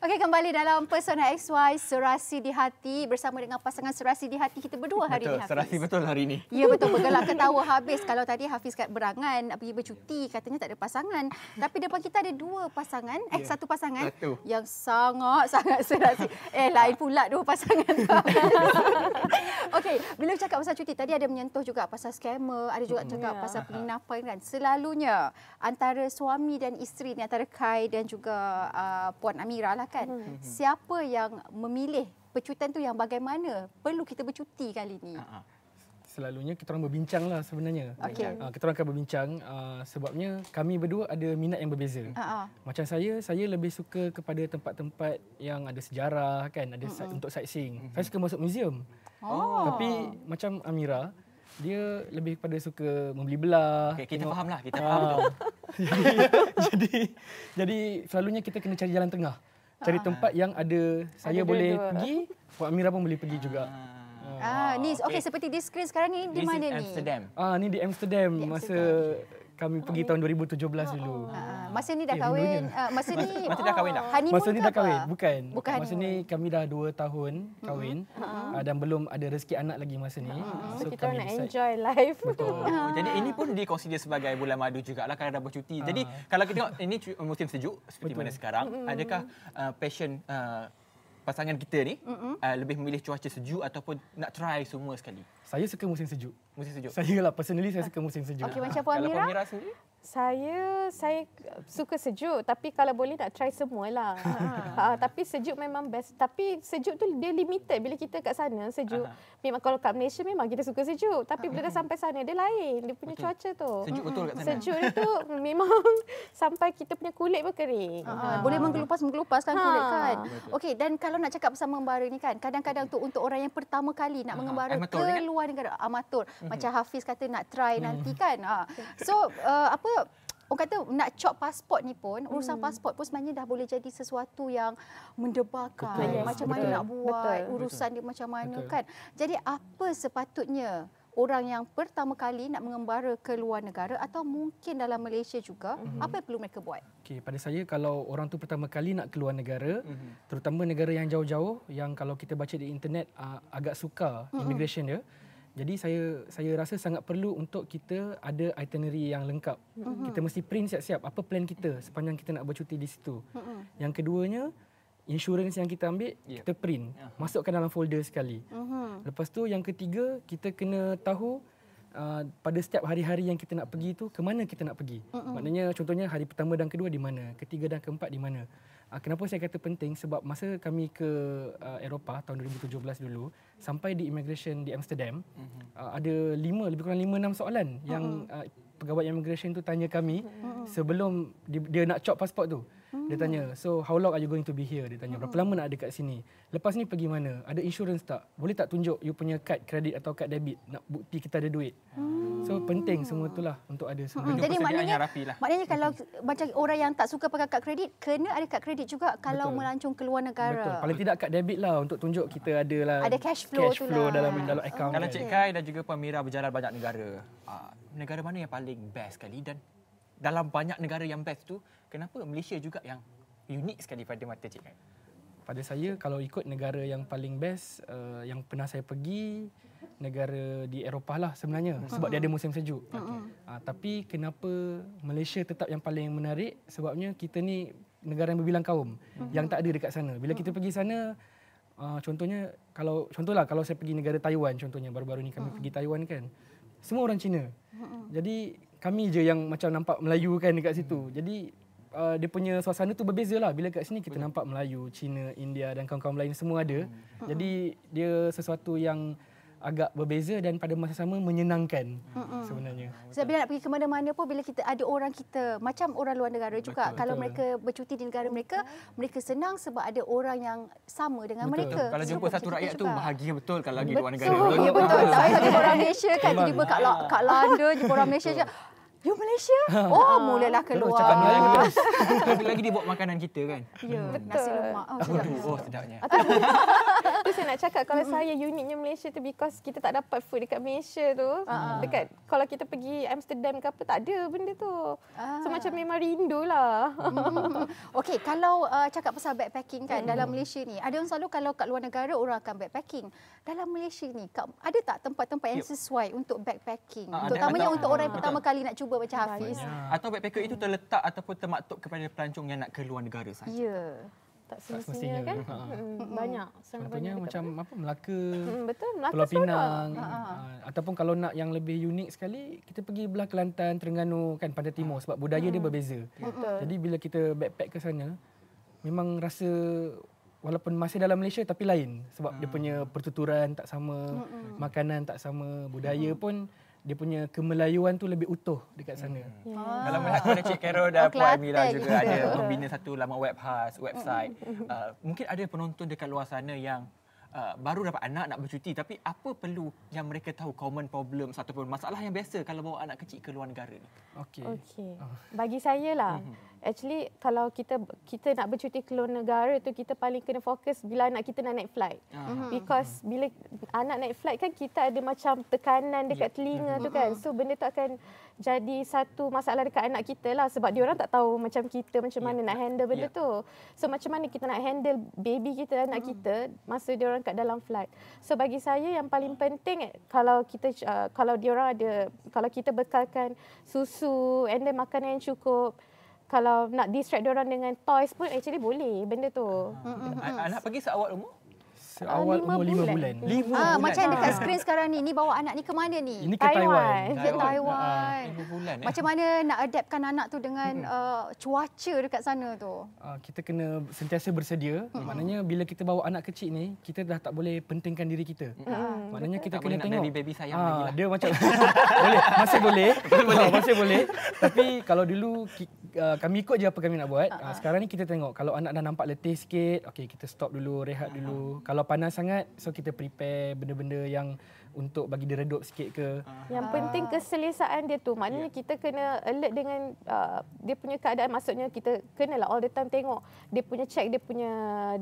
Okey kembali dalam Persona XY Serasi di Hati bersama dengan pasangan Serasi di Hati kita berdua hari betul, ini. Betul, serasi betul hari ini. Ya betul bergelak ketawa habis kalau tadi Hafiz kat berangan pergi bercuti katanya tak ada pasangan. Tapi depan kita ada dua pasangan, eh yeah. satu pasangan satu. yang sangat sangat serasi. Eh lain pula dua pasangan. Okey, bila cakap pasal cuti tadi ada menyentuh juga pasal scammer, ada juga hmm. cakap yeah. pasal penginapan kan. Selalunya antara suami dan isteri ni antara Kai dan juga uh, Puan Amira lah kan hmm. hmm. siapa yang memilih pecutan tu yang bagaimana perlu kita bercuti kali ni ah, ah. selalunya kita orang berbincang lah sebenarnya okay. uh, ah, kita orang akan berbincang uh, sebabnya kami berdua ada minat yang berbeza uh-huh. macam saya saya lebih suka kepada tempat-tempat yang ada sejarah kan ada uh-huh. site, untuk sightseeing uh-huh. saya suka masuk museum oh. tapi macam Amira dia lebih pada suka membeli belah. Okay, kita faham lah. Kita faham tu. jadi, jadi, selalunya kita kena cari jalan tengah cari ah. tempat yang ada saya ada boleh dua. pergi, Puan Amira pun boleh pergi ah. juga. Ah, wow. Ah, ni okey okay, seperti di screen sekarang ni di mana ni? Ah, ni di Amsterdam, di Amsterdam. masa Amsterdam kami oh. pergi ya? tahun 2017 dulu. Oh. Ha. Masa ni dah ya, kahwin? Eh, uh, masa ni? Masa oh. dah kahwin dah? Honeymoon masa ni dah kahwin? Bukan. Bukan masa ni kami dah dua tahun mm-hmm. kahwin uh-huh. dan belum ada rezeki anak lagi masa ni. uh So, so kita nak decide. enjoy life. Betul. uh Jadi ini pun di sebagai bulan madu jugalah kerana dah bercuti. uh Jadi kalau kita tengok ini musim sejuk seperti mana sekarang, adakah passion pasangan kita ni uh, lebih memilih cuaca sejuk ataupun nak try semua sekali? Saya suka musim sejuk. Musim sejuk. Saya lah personally saya suka musim sejuk. Okey ah. macam Puan Mira. Mira sendiri? Saya saya suka sejuk tapi kalau boleh nak try semualah. Ha. ha tapi sejuk memang best tapi sejuk tu dia limited bila kita kat sana sejuk. Aha. Memang kalau kat Malaysia memang kita suka sejuk tapi bila dah sampai sana dia lain dia punya betul. cuaca tu. Sejuk betul kat sana. Sejuk dia tu memang sampai kita punya kulit berkering. Ha. Ha. Boleh mengelupas mengelupas kan ha. kulit kan. Okey dan kalau nak cakap pasal mengembara ni kan kadang-kadang tu untuk orang yang pertama kali nak mengembara ha. Kan? ke luar negara amatur macam Hafiz kata nak try mm. nanti kan. Ha. So uh, apa apa Orang kata nak cop pasport ni pun, urusan hmm. pasport pun sebenarnya dah boleh jadi sesuatu yang mendebarkan. Betul. Macam mana Betul. nak buat, Betul. urusan Betul. dia macam mana Betul. kan. Jadi apa sepatutnya orang yang pertama kali nak mengembara ke luar negara atau mungkin dalam Malaysia juga, hmm. apa yang perlu mereka buat? Okay, pada saya kalau orang tu pertama kali nak keluar negara, hmm. terutama negara yang jauh-jauh, yang kalau kita baca di internet ah, agak sukar hmm. immigration dia, jadi saya saya rasa sangat perlu untuk kita ada itinerary yang lengkap. Uh-huh. Kita mesti print siap-siap apa plan kita sepanjang kita nak bercuti di situ. Uh-huh. Yang keduanya insurance yang kita ambil yeah. kita print, uh-huh. masukkan dalam folder sekali. Uh-huh. Lepas tu yang ketiga kita kena tahu Uh, pada setiap hari-hari yang kita nak pergi itu ke mana kita nak pergi uh-uh. maknanya contohnya hari pertama dan kedua di mana ketiga dan keempat di mana Ah, kenapa saya kata penting sebab masa kami ke uh, Eropah tahun 2017 dulu sampai di immigration di Amsterdam uh-huh. uh, ada lima lebih kurang lima enam soalan uh-huh. yang uh, pegawai immigration itu tanya kami uh-huh. sebelum dia, dia nak cop pasport tu dia tanya, so how long are you going to be here? Dia tanya, berapa lama nak ada kat sini? Lepas ni pergi mana? Ada insurance tak? Boleh tak tunjuk you punya kad kredit atau kad debit? Nak bukti kita ada duit. Hmm. So penting semua tu lah untuk ada semua. Hmm, jadi maknanya, lah. maknanya kalau baca orang yang tak suka pakai kad kredit, kena ada kad kredit juga kalau Betul. melancong ke luar negara. Betul. Paling tidak kad debit lah untuk tunjuk kita ada lah. Ada cash flow, cash flow itulah. dalam dalam account. Kalau okay. Cik Kai dan juga Pemira berjalan banyak negara, ah, negara mana yang paling best sekali dan dalam banyak negara yang best tu, kenapa Malaysia juga yang unik sekali pada mata cik kan? Pada saya, kalau ikut negara yang paling best, uh, yang pernah saya pergi, negara di Eropah lah sebenarnya. Hmm. Sebab dia ada musim sejuk. Hmm. Okay. Uh, ah, tapi kenapa Malaysia tetap yang paling menarik? Sebabnya kita ni negara yang berbilang kaum. uh Yang tak ada dekat sana. Bila kita pergi sana, uh, contohnya, kalau contohlah kalau saya pergi negara Taiwan contohnya. Baru-baru ni kami uh pergi Taiwan kan. Semua orang Cina. uh Jadi kami je yang macam nampak Melayu kan dekat situ. Hmm. Jadi uh, dia punya suasana tu berbeza lah. Bila kat sini kita Betul. nampak Melayu, Cina, India dan kawan-kawan lain semua ada. Hmm. hmm. Jadi dia sesuatu yang agak berbeza dan pada masa sama menyenangkan mm sebenarnya. Sebab so, bila nak pergi ke mana-mana pun bila kita ada orang kita macam orang luar negara juga betul, kalau mereka bercuti di negara mereka mereka senang sebab ada orang yang sama dengan betul. mereka. Kalau jumpa so, satu rakyat juga. tu bahagia betul kalau lagi luar negara. Ya, betul. Tapi kalau orang Malaysia kan jumpa kat kat London jumpa orang Malaysia je You Malaysia? Ha. Oh, ah. mulalah keluar. Cakap Lagi, lagi dia buat makanan kita kan? Ya, hmm. betul. Nasi lemak. Oh, sedap. Oh, oh sedapnya. Itu saya nak cakap kalau mm-hmm. saya uniknya Malaysia tu because kita tak dapat food dekat Malaysia tu. Uh-huh. Dekat, kalau kita pergi Amsterdam ke apa, tak ada benda tu. Uh. So, ah. macam memang rindulah. Mm. Okey, kalau uh, cakap pasal backpacking kan mm. dalam hmm. Malaysia ni, ada yang selalu kalau kat luar negara orang akan backpacking. Dalam Malaysia ni, ada tak tempat-tempat yang sesuai yep. untuk backpacking? Uh, Terutamanya untuk orang uh, yang betul. pertama kali nak cuba cuba macam Banyak. Hafiz. Atau backpacker itu terletak ataupun termaktub kepada pelancong yang nak keluar negara saja. Ya. Tak semestinya, kan? Hmm, ha. Hmm, banyak. Contohnya macam apa Melaka. Hmm, betul, Melaka Pulau Pinang. Ha, ha. ha. Ataupun kalau nak yang lebih unik sekali, kita pergi belah Kelantan, Terengganu kan pantai timur sebab budaya hmm. dia berbeza. Betul. Jadi bila kita backpack ke sana, memang rasa Walaupun masih dalam Malaysia tapi lain sebab hmm. dia punya pertuturan tak sama, hmm. makanan tak sama, budaya hmm. pun dia punya kemelayuan tu lebih utuh dekat sana. Hmm. Oh. Kalau melihat Cik Carol dan oh, Puan Mira juga gitu. ada membina satu laman web khas, website. uh, mungkin ada penonton dekat luar sana yang uh, baru dapat anak nak bercuti tapi apa perlu yang mereka tahu common problem ataupun masalah yang biasa kalau bawa anak kecil ke luar negara ni? Okey. Okey. Bagi saya lah. Hmm actually kalau kita kita nak bercuti ke luar negara tu kita paling kena fokus bila anak kita nak naik flight uh-huh. because uh-huh. bila anak naik flight kan kita ada macam tekanan dekat yeah. telinga uh-huh. tu kan mhm. so benda tu akan jadi satu masalah dekat anak kita lah sebab dia orang tak tahu macam kita macam ya. mana nak handle benda yeah. tu so macam mana kita nak handle baby kita anak uh-huh. kita masa dia orang kat dalam flight so bagi saya yang paling penting eh, kalau kita uh, kalau dia orang ada kalau kita bekalkan susu and then makanan yang cukup kalau nak distract orang dengan toys pun actually boleh benda tu. Ah, ya, ah, ah. Anak pergi seawal umur? Seawal umur lima bulan. Lima bulan. Ah, macam dekat ah. skrin sekarang ni, ni bawa anak ni ke mana ni? Ini ke Taiwan. Taiwan. Taiwan. Taiwan. Ah, bulan, eh. Macam mana nak adaptkan anak tu dengan hmm. uh, cuaca dekat sana tu? Ah, kita kena sentiasa bersedia. Hmm. Maknanya bila kita bawa anak kecil ni, kita dah tak boleh pentingkan diri kita. Hmm. hmm. Maknanya kita tak kena tengok. Tak baby sayang ah, lagi lah. Dia macam, boleh. Masih boleh. Masih boleh. Masih boleh. Tapi kalau dulu Uh, kami ikut je apa kami nak buat. Uh-huh. Uh, sekarang ni kita tengok kalau anak dah nampak letih sikit, okey kita stop dulu, rehat dulu. Uh-huh. Kalau panas sangat, so kita prepare benda-benda yang untuk bagi dia redup sikit ke. Yang uh-huh. penting keselesaan dia tu. Maknanya yeah. kita kena alert dengan uh, dia punya keadaan. Maksudnya kita kenalah all the time tengok dia punya check dia punya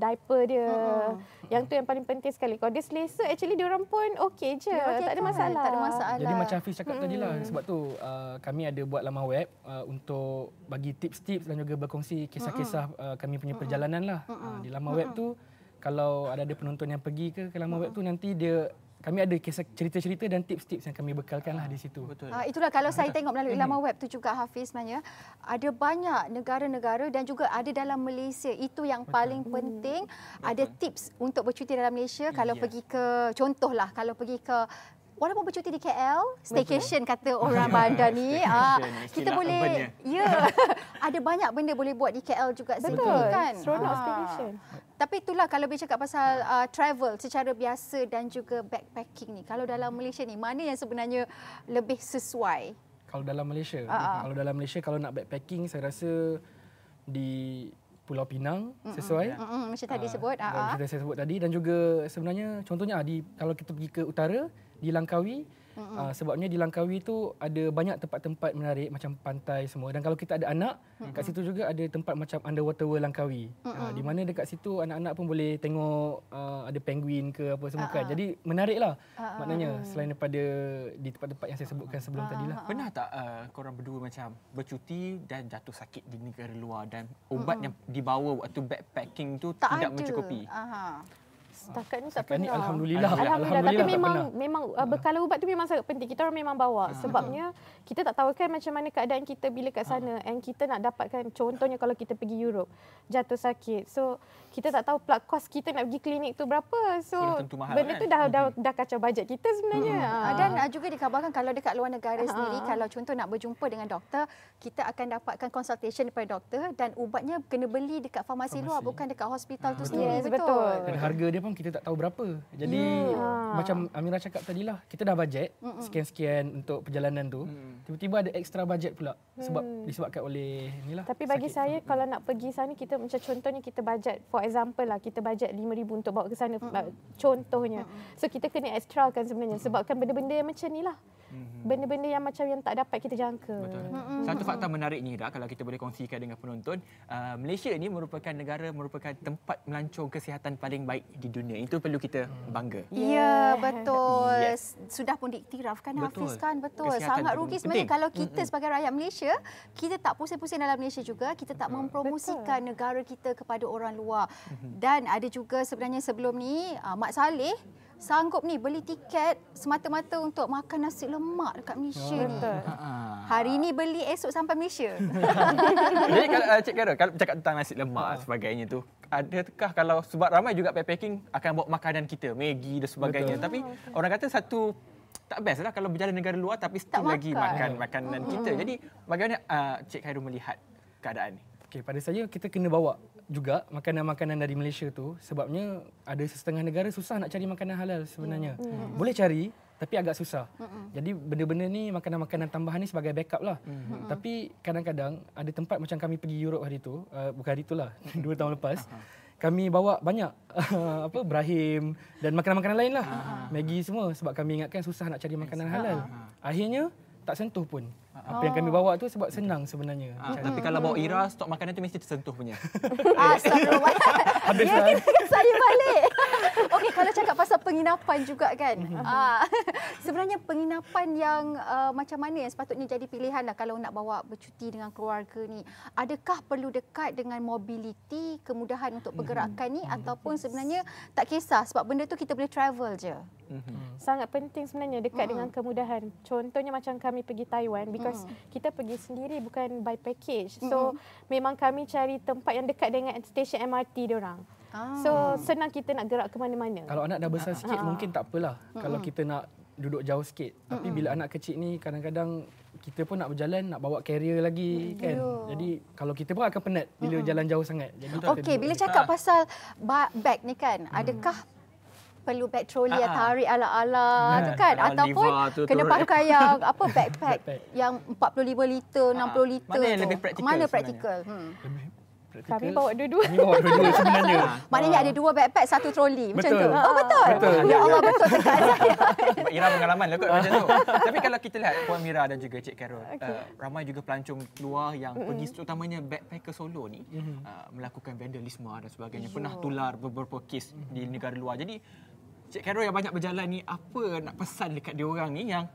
diaper dia. Uh-huh. Yang tu yang paling penting sekali. Kalau dia selesa, actually dia orang pun okey je. Okay tak, ada masalah. tak ada masalah. Jadi macam Hafiz cakap hmm. tadi lah. Sebab tu uh, kami ada buat laman web uh, untuk bagi tips-tips dan juga berkongsi kisah-kisah uh, kami punya perjalanan lah uh, di laman web tu kalau ada ada penonton yang pergi ke ke laman uh-huh. web tu nanti dia kami ada kisah cerita-cerita dan tips-tips yang kami bekalkan lah di situ. Betul. Uh, itulah kalau saya tengok melalui hmm. web tu juga Hafiz sebenarnya ada banyak negara-negara dan juga ada dalam Malaysia itu yang Betul. paling hmm. penting Betul. ada tips untuk bercuti dalam Malaysia kalau yeah. pergi ke contohlah kalau pergi ke walaupun bercuti di KL, staycation kata orang bandar ni, ah, kita boleh ya. Yeah, ada banyak benda boleh buat di KL juga sendiri Betul. kan. Seronok ah. staycation. Tapi itulah kalau bercakap cakap pasal uh, travel secara biasa dan juga backpacking ni. Kalau dalam Malaysia ni, mana yang sebenarnya lebih sesuai? Kalau dalam Malaysia, uh-huh. kalau dalam Malaysia kalau nak backpacking saya rasa di Pulau Pinang Mm-mm. sesuai. Mm-mm. Macam tadi uh, sebut. Uh-huh. Macam saya sebut tadi dan juga sebenarnya contohnya di kalau kita pergi ke utara di Langkawi Uh, ah, sebabnya di Langkawi tu ada banyak tempat-tempat menarik macam pantai semua dan kalau kita ada anak uh-huh. kat situ juga ada tempat macam underwater world Langkawi uh-huh. uh, di mana dekat situ anak-anak pun boleh tengok uh, ada penguin ke apa semua uh-huh. kan jadi menariklah uh-huh. maknanya selain daripada di tempat-tempat yang saya sebutkan sebelum uh-huh. tadilah pernah tak uh, korang berdua macam bercuti dan jatuh sakit di negara luar dan ubat uh-huh. yang dibawa waktu backpacking tu tak tidak ada. mencukupi uh-huh. Ah. setakat ni tak setakat pernah. Ni, alhamdulillah. alhamdulillah. Alhamdulillah tapi memang pernah. memang ah. ah, bekalan ubat tu memang sangat penting. Kita orang memang bawa ha. sebabnya kita tak tahu kan macam mana keadaan kita bila kat sana ha. and kita nak dapatkan contohnya kalau kita pergi Europe jatuh sakit. So kita tak tahu plug cost kita nak pergi klinik tu berapa. So mahal benda tu kan? dah, dah dah kacau bajet kita sebenarnya. Ha. Dan juga dikabarkan kalau dekat luar negara ha. sendiri kalau contoh nak berjumpa dengan doktor, kita akan dapatkan consultation daripada doktor dan ubatnya kena beli dekat farmasi, farmasi. luar bukan dekat hospital ha. tu betul. sendiri. Yes, betul. betul. Dan harga dia pun kita tak tahu berapa. Jadi yeah. Hmm. macam Amirah cakap tadi lah, kita dah bajet sekian-sekian untuk perjalanan tu. Mm. Tiba-tiba ada extra bajet pula sebab mm. disebabkan oleh ni lah. Tapi bagi sakit. saya mm. kalau nak pergi sana kita macam contohnya kita bajet for example lah kita bajet 5000 untuk bawa ke sana mm. contohnya. So kita kena extra kan sebenarnya sebabkan benda-benda yang macam ni lah mm benda-benda yang macam yang tak dapat kita jangka. Betul. hmm Satu fakta menarik ni dah kalau kita boleh kongsikan dengan penonton, uh, Malaysia ni merupakan negara merupakan tempat melancong kesihatan paling baik di dunia. Itu perlu kita hmm. bangga. Ya, ya betul. Yeah. Sudah pun diiktiraf kan betul. Hafiz kan, betul. Kesihatan Sangat rugi penting. sebenarnya kalau kita hmm sebagai rakyat Malaysia, kita tak pusing-pusing dalam Malaysia juga, kita tak betul. mempromosikan betul. negara kita kepada orang luar. hmm Dan ada juga sebenarnya sebelum ni uh, Mat Saleh sanggup ni beli tiket semata-mata untuk makan nasi lemak dekat Malaysia oh, ni. Betul. Ha. Ha. Hari ni beli esok sampai Malaysia. Jadi kalau eh, Cik Kara kalau cakap tentang nasi lemak oh. sebagainya tu adakah kalau sebab ramai juga packing akan bawa makanan kita Maggi dan sebagainya betul. tapi oh, okay. orang kata satu tak best lah kalau berjalan negara luar tapi still tak lagi makan, makan makanan mm-hmm. kita. Jadi bagaimana uh, Cik Khairul melihat keadaan ni? Okay, pada saya kita kena bawa juga makanan-makanan dari Malaysia tu sebabnya ada setengah negara susah nak cari makanan halal sebenarnya. Mm-hmm. Boleh cari tapi agak susah. Mm-hmm. Jadi benda-benda ni makanan-makanan tambahan ni sebagai backup lah. Mm-hmm. Tapi kadang-kadang ada tempat macam kami pergi Europe hari tu, uh, bukan hari tu lah dua tahun lepas. Kami bawa banyak uh, apa Ibrahim dan makanan-makanan lain lah. Uh-huh. Maggi semua sebab kami ingatkan susah nak cari makanan halal. Uh-huh. Akhirnya tak sentuh pun apa yang kami oh. bawa tu sebab senang sebenarnya. Ah, tapi kalau bawa Ira, stok makanan tu mesti tersentuh punya. Habis lah. Saya balik. Okey, kalau cakap pasal penginapan juga kan. Mhm. ah, sebenarnya penginapan yang uh, macam mana yang sepatutnya jadi pilihan lah kalau nak bawa bercuti dengan keluarga ni. Adakah perlu dekat dengan mobiliti, kemudahan untuk mhm. pergerakan ni mhm. ataupun sebenarnya tak kisah sebab benda tu kita boleh travel je. Hmm. Sangat penting sebenarnya dekat uh-huh. dengan kemudahan. Contohnya macam kami pergi Taiwan because because mm. kita pergi sendiri bukan by package. So mm-hmm. memang kami cari tempat yang dekat dengan stesen MRT dia orang. Ah. So senang kita nak gerak ke mana-mana. Kalau anak dah besar ah. sikit ah. mungkin tak apalah. Mm-hmm. Kalau kita nak duduk jauh sikit. Mm-hmm. Tapi bila anak kecil ni kadang-kadang kita pun nak berjalan nak bawa carrier lagi mm-hmm. kan. Yeah. Jadi kalau kita pun akan penat bila mm-hmm. jalan jauh sangat. Jadi okay, bila cakap kita. pasal bag ni kan, mm-hmm. adakah perlu petroli uh-huh. tarik ala-ala tu kan ataupun tu, kena pakai yang apa backpack yang 45 liter uh-huh. 60 liter mana yang lebih praktikal mana praktikal hmm. kami bawa dua-dua. Kami bawa ah, Maknanya ada dua backpack, satu troli macam tu. Oh, betul. Ya Allah, betul Ira pengalaman lah kot macam tu. Tapi kalau kita lihat Puan Mira dan juga Cik Carol, uh, ramai juga pelancong luar yang pergi utamanya backpacker solo ni uh, melakukan vandalisme dan sebagainya. Ya. Pernah tular beberapa kes di negara luar. Jadi, Cik Carol yang banyak berjalan ni apa nak pesan dekat dia orang ni yang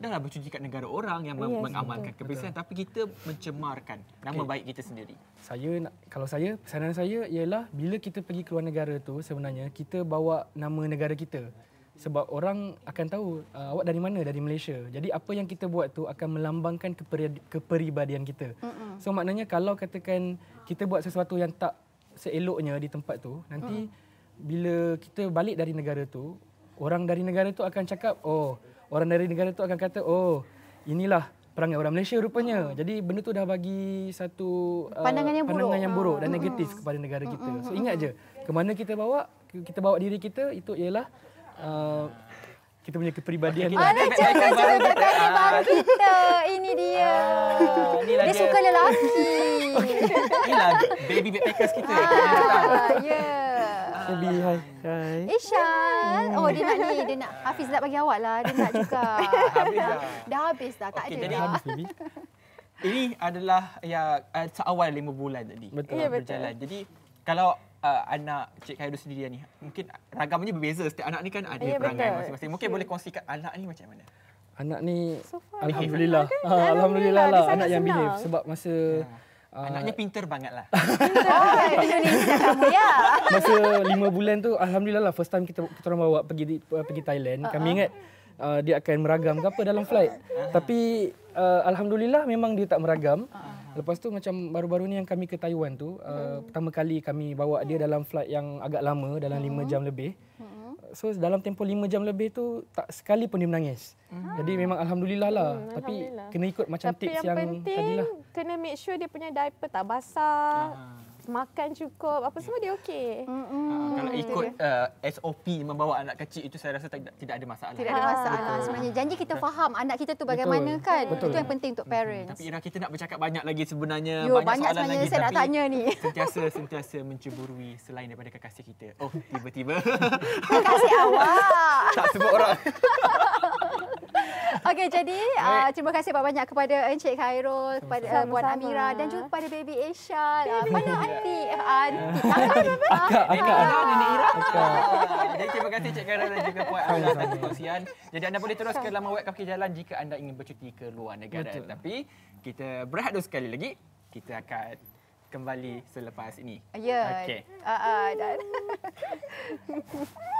dah lah bercuci kat negara orang yang yes, mengamalkan kebersihan tapi kita mencemarkan nama okay. baik kita sendiri. Saya nak kalau saya pesanan saya ialah bila kita pergi keluar negara tu sebenarnya kita bawa nama negara kita. Sebab orang akan tahu uh, awak dari mana, dari Malaysia. Jadi apa yang kita buat tu akan melambangkan keperi- keperibadian kita. Mm-mm. So maknanya kalau katakan kita buat sesuatu yang tak seeloknya di tempat tu, nanti mm bila kita balik dari negara tu, orang dari negara tu akan cakap, oh, orang dari negara tu akan kata, oh, inilah perangai orang Malaysia rupanya. Uh. Jadi benda tu dah bagi satu uh, pandangan yang pandangan buruk, yang buruk uh. dan negatif uh-huh. kepada negara kita. So ingat je, ke mana kita bawa, kita bawa diri kita itu ialah uh, kita punya kepribadian okay, Ada cerita-cerita tanya baru kita. Ini dia. Uh, dia, dia suka lelaki. Okay. Inilah baby backpackers kita. Uh, Yeah. Ubi, hai. Hai. Ishan. Eh, oh, dia nak ni. Dia nak. Hafiz nak bagi awak lah. Dia nak juga. habis dah. Dah habis dah. Tak okay, ada. dah habis, Ubi. Ini adalah ya eh, seawal lima bulan tadi betul. Ya, berjalan. Betul. Jadi kalau uh, anak Cik Khairul sendiri ni, mungkin ragamnya berbeza. Setiap anak ni kan ada ya, perangai masing-masing. Mungkin Cik. boleh kongsikan anak ni macam mana? Anak ni, so alhamdulillah. Ha, alhamdulillah, alhamdulillah ah, lah anak yang behave. Sebab masa ya. Ah, Anaknya pintar banget lah. Pinter. Oh, Indonesia kamu ya. Masa lima bulan tu alhamdulillah lah first time kita kita orang bawa pergi eh, pergi Thailand. Kami uh-huh. ingat uh, dia akan meragam ke apa dalam flight. Uh-huh. Tapi uh, alhamdulillah memang dia tak meragam. Uh-huh. Lepas tu macam baru-baru ni yang kami ke Taiwan tu uh, uh-huh. pertama kali kami bawa dia dalam flight yang agak lama dalam uh-huh. jam lebih. Uh-huh so dalam tempoh lima jam lebih tu tak sekali pun dia menangis. Hmm. Jadi memang alhamdulillah lah. Hmm, Tapi kena ikut macam tips yang, yang tadi lah. Kena make sure dia punya diaper tak basah. Ha makan cukup apa semua dia okey. Mm-hmm. kalau ikut uh, SOP membawa anak kecil itu saya rasa tak tidak ada masalah. Tidak ada masalah ha, sebenarnya. Janji kita faham anak kita tu bagaimana betul. kan? Betul. Itu yang penting untuk parents. Tapi Ira kita nak bercakap banyak lagi sebenarnya Yo, banyak, banyak soalan sebenarnya lagi saya nak tanya ni. Sentiasa sentiasa menceburui selain daripada kekasih kita. Oh tiba-tiba. kekasih awak. tak semua orang. Okey, jadi uh, terima kasih banyak kepada Encik Khairul, kepada uh, Puan Amira dan juga kepada Baby Asia. Uh, Baby. Uh, mana Aunty? Uh, Aunty. Akak, Akak. Nenek Ira. Jadi terima kasih Encik Khairul dan juga Puan Amira atas perkongsian. Jadi anda boleh terus ke laman web Kaki Jalan jika anda ingin bercuti ke luar negara. Betul. Tapi kita berehat dulu sekali lagi. Kita akan kembali selepas ini. Ya. Okey. Uh, uh, dan...